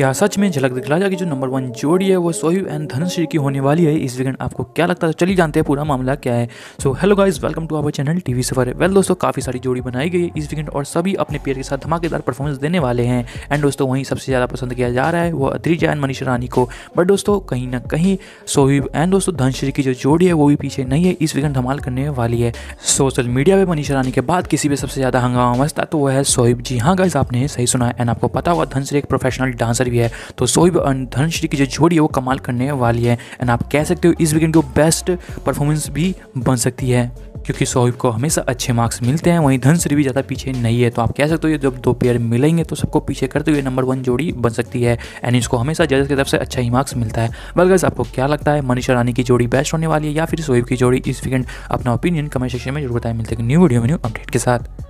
क्या सच में झलक दिखला जाएगी जो नंबर वन जोड़ी है वो सोयू एंड धनश्री की होने वाली है इस वीकेंड आपको क्या लगता है तो चलिए जानते हैं पूरा मामला क्या है so hello guys welcome to our channel TV Safar well दोस्तों काफ़ी सारी जोड़ी बनाई गई है इस वीकेंड और सभी अपने पेयर के साथ धमाकेदार परफॉर्मेंस देने वाले हैं एंड दोस्तों वहीं सबसे ज़्यादा पसंद किया जा रहा है वो अद्रिजा एंड मनीष रानी को बट दोस्तों कहीं ना कहीं सोयू एंड दोस्तों धनश्री की जो जोड़ी है वो भी पीछे नहीं है इस वीकेंड धमाल करने वाली है सोशल मीडिया पर मनीष रानी के बाद किसी भी सबसे ज़्यादा हंगामा मचता तो वह है सोहिब जी हाँ गाइज आपने सही सुना एंड आपको पता हुआ धनश्री एक प्रोफेशनल डांसर भी है तो सोई धनश्री की जो जोड़ी है वो कमाल करने वाली है एंड आप कह सकते हो इस वीकेंड को बेस्ट परफॉर्मेंस भी बन सकती है क्योंकि सोहिब को हमेशा अच्छे मार्क्स मिलते हैं वहीं धनश्री भी ज़्यादा पीछे नहीं है तो आप कह सकते हो जब दो पेयर मिलेंगे तो सबको पीछे करते हुए नंबर वन जोड़ी बन सकती है एंड इसको हमेशा जजेस की तरफ से अच्छा ही मार्क्स मिलता है बल्कि आपको क्या लगता है मनीषा रानी की जोड़ी बेस्ट होने वाली है या फिर सोहिब की जोड़ी इस वीकेंड अपना ओपिनियन कमेंट सेक्शन में जरूर बताएं मिलते हैं न्यू वीडियो में न्यू अपडेट के साथ